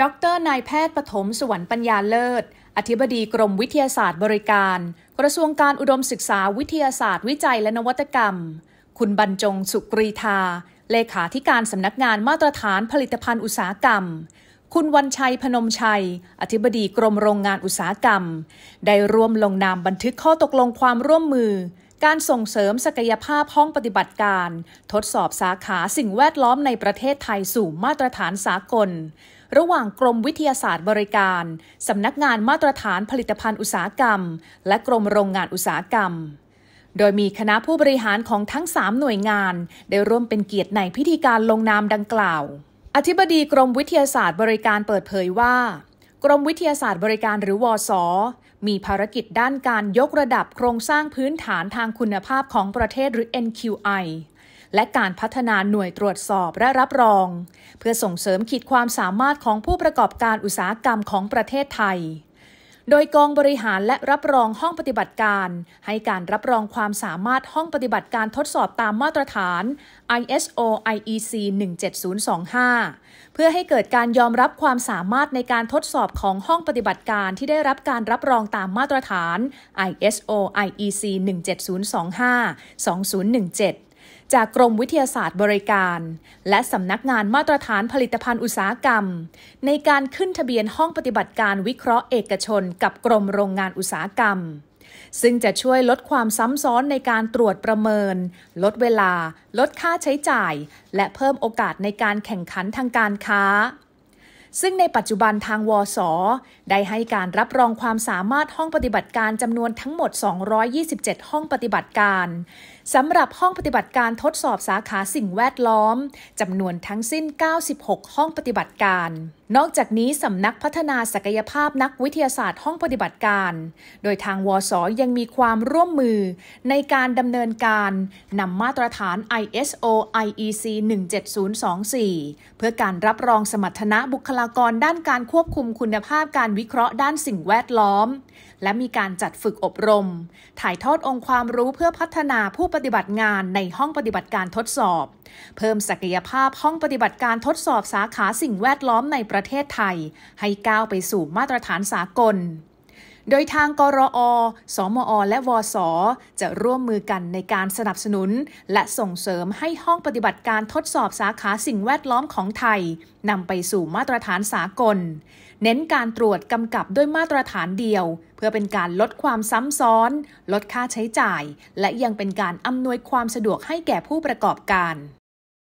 ดร นายแพทย์ปฐมสวรรค์ปัญญาเลิศ อธิบดีกรมวิทยาศาสตร์บริการ กระทรวงการอุดมศึกษาวิทยาศาสตร์วิจัยและนวัตกรรม คุณบรรจง สุกรีธาเลขาธิการสำนักงานมาตรฐานผลิตภัณฑ์อุตสาหกรรม คุณวันชัยพนมชัย อธิบดีกรมโรงงานอุตสาหกรรม ได้ร่วมลงนามบันทึกข้อตกลงความร่วมมือการส่งเสริมศักยภาพห้องปฏิบัติการ ทดสอบสาขาสิ่งแวดล้อมในประเทศไทยสู่มาตรฐานสากล ระหว่างกรมวิทยาศาสตร์บริการ สำนักงานมาตรฐานผลิตภัณฑ์อุตสาหกรรม และกรมโรงงานอุตสาหกรรม โดยมีคณะผู้บริหารของทั้ง 3 หน่วยงาน ได้ร่วมเป็นเกียรติในพิธีการลงนามดังกล่าว อธิบดีกรมวิทยาศาสตร์บริการเปิดเผยว่า กรมวิทยาศาสตร์บริการหรือวอสอมีภารกิจด้านการยกระดับโครงสร้างพื้นฐานทางคุณภาพของประเทศหรือ NQI และการพัฒนาหน่วยตรวจสอบและรับรอง เพื่อส่งเสริมขีดความสามารถของผู้ประกอบการอุตสาหกรรมของประเทศไทยโดยกองบริหารและรับรองห้องปฏิบัติการให้การรับรองความสามารถห้องปฏิบัติการทดสอบตามมาตรฐาน ISO IEC 17025 เพื่อให้เกิดการยอมรับความสามารถในการทดสอบของห้องปฏิบัติการที่ได้รับการรับรองตามมาตรฐาน ISO IEC 17025 2017จากกรมวิทยาศาสตร์บริการ และสำนักงานมาตรฐานผลิตภัณฑ์อุตสาหกรรม ในการขึ้นทะเบียนห้องปฏิบัติการวิเคราะห์เอกชนกับกรมโรงงานอุตสาหกรรม ซึ่งจะช่วยลดความซ้ำซ้อนในการตรวจประเมิน ลดเวลา ลดค่าใช้จ่าย และเพิ่มโอกาสในการแข่งขันทางการค้าซึ่ง ในปัจจุบันทางวสได้ให้การรับรองความสามารถห้องปฏิบัติการจำนวนทั้งหมด 227 ห้องปฏิบัติการสำหรับห้องปฏิบัติการทดสอบสาขาสิ่งแวดล้อมจำนวนทั้งสิ้น 96 ห้องปฏิบัติการ นอกจากนี้สำนักพัฒนาศักยภาพนักวิทยาศาสตร์ห้องปฏิบัติการ โดยทางวสยังมีความร่วมมือในการดำเนินการนำมาตรฐาน ISO IEC 17024 เพื่อการรับรองสมรรถนะบุคลาากรด้านการควบคุมคุณภาพการวิเคราะห์ด้านสิ่งแวดล้อม และมีการจัดฝึกอบรม ถ่ายทอดองค์ความรู้เพื่อพัฒนาผู้ปฏิบัติงานในห้องปฏิบัติการทดสอบ เพิ่มศักยภาพห้องปฏิบัติการทดสอบสาขาสิ่งแวดล้อมในประเทศไทย ให้ก้าวไปสู่มาตรฐานสากลโดยทางกรอ สมอ และวสจะร่วมมือกันในการสนับสนุน และส่งเสริมให้ห้องปฏิบัติการทดสอบสาขาสิ่งแวดล้อมของไทยนำไปสู่มาตรฐานสากล เน้นการตรวจกำกับด้วยมาตรฐานเดียว เพื่อเป็นการลดความซ้ำซ้อน ลดค่าใช้จ่าย และยังเป็นการอำนวยความสะดวกให้แก่ผู้ประกอบการ